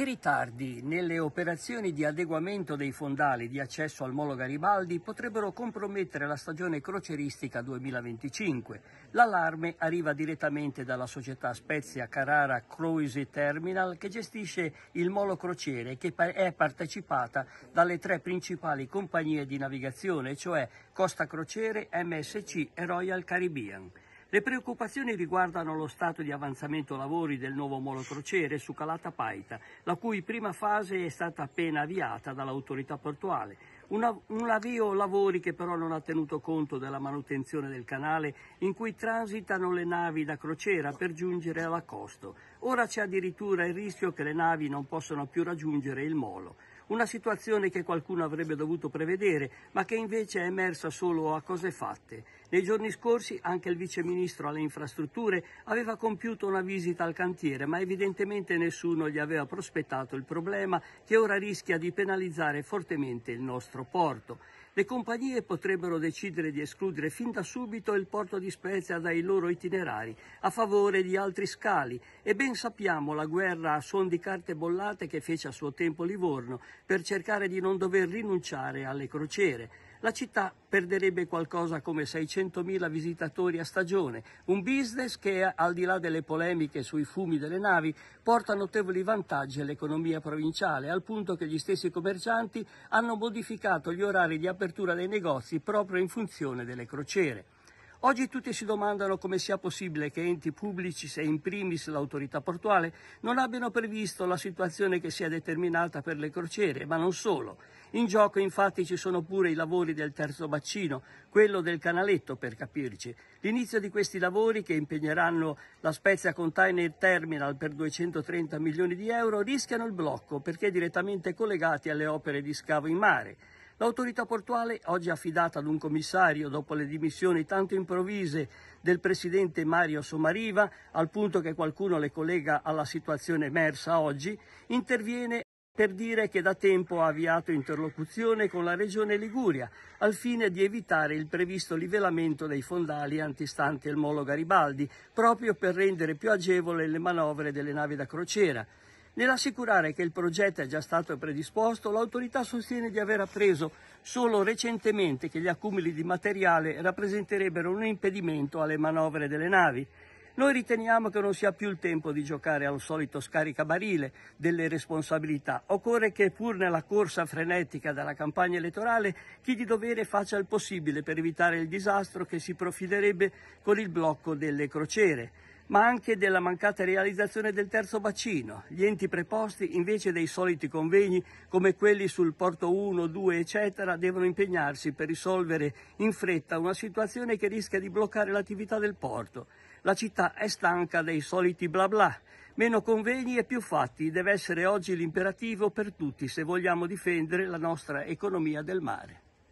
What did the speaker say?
I ritardi nelle operazioni di adeguamento dei fondali di accesso al Molo Garibaldi potrebbero compromettere la stagione croceristica 2025. L'allarme arriva direttamente dalla società Spezia Carrara Cruise Terminal che gestisce il Molo Crociere che è partecipata dalle tre principali compagnie di navigazione, cioè Costa Crociere, MSC e Royal Caribbean. Le preoccupazioni riguardano lo stato di avanzamento lavori del nuovo molo crociere su Calata Paita, la cui prima fase è stata appena avviata dall'autorità portuale. Una, un avvio lavori che però non ha tenuto conto della manutenzione del canale in cui transitano le navi da crociera per giungere all'accosto. Ora c'è addirittura il rischio che le navi non possano più raggiungere il molo una situazione che qualcuno avrebbe dovuto prevedere, ma che invece è emersa solo a cose fatte. Nei giorni scorsi anche il viceministro alle Infrastrutture aveva compiuto una visita al cantiere, ma evidentemente nessuno gli aveva prospettato il problema che ora rischia di penalizzare fortemente il nostro porto le compagnie potrebbero decidere di escludere fin da subito il porto di Spezia dai loro itinerari a favore di altri scali e ben sappiamo la guerra a suon di carte bollate che fece a suo tempo Livorno per cercare di non dover rinunciare alle crociere la città perderebbe qualcosa come 600.000 visitatori a stagione, un business che, al di là delle polemiche sui fumi delle navi, porta notevoli vantaggi all'economia provinciale, al punto che gli stessi commercianti hanno modificato gli orari di apertura dei negozi proprio in funzione delle crociere. Oggi tutti si domandano come sia possibile che enti pubblici se in primis l'autorità portuale non abbiano previsto la situazione che si è determinata per le crociere, ma non solo. In gioco infatti ci sono pure i lavori del terzo bacino, quello del canaletto per capirci. L'inizio di questi lavori che impegneranno la Spezia Container Terminal per 230 milioni di euro rischiano il blocco perché direttamente collegati alle opere di scavo in mare. L'autorità portuale, oggi affidata ad un commissario dopo le dimissioni tanto improvvise del presidente Mario Somariva, al punto che qualcuno le collega alla situazione emersa oggi, interviene per dire che da tempo ha avviato interlocuzione con la Regione Liguria al fine di evitare il previsto livellamento dei fondali antistanti il Molo Garibaldi, proprio per rendere più agevole le manovre delle navi da crociera. Nell'assicurare che il progetto è già stato predisposto, l'autorità sostiene di aver appreso solo recentemente che gli accumuli di materiale rappresenterebbero un impedimento alle manovre delle navi. Noi riteniamo che non sia più il tempo di giocare al solito scaricabarile delle responsabilità. Occorre che pur nella corsa frenetica della campagna elettorale chi di dovere faccia il possibile per evitare il disastro che si profilerebbe con il blocco delle crociere ma anche della mancata realizzazione del terzo bacino. Gli enti preposti, invece dei soliti convegni come quelli sul porto 1, 2, eccetera, devono impegnarsi per risolvere in fretta una situazione che rischia di bloccare l'attività del porto. La città è stanca dei soliti bla bla. Meno convegni e più fatti deve essere oggi l'imperativo per tutti se vogliamo difendere la nostra economia del mare.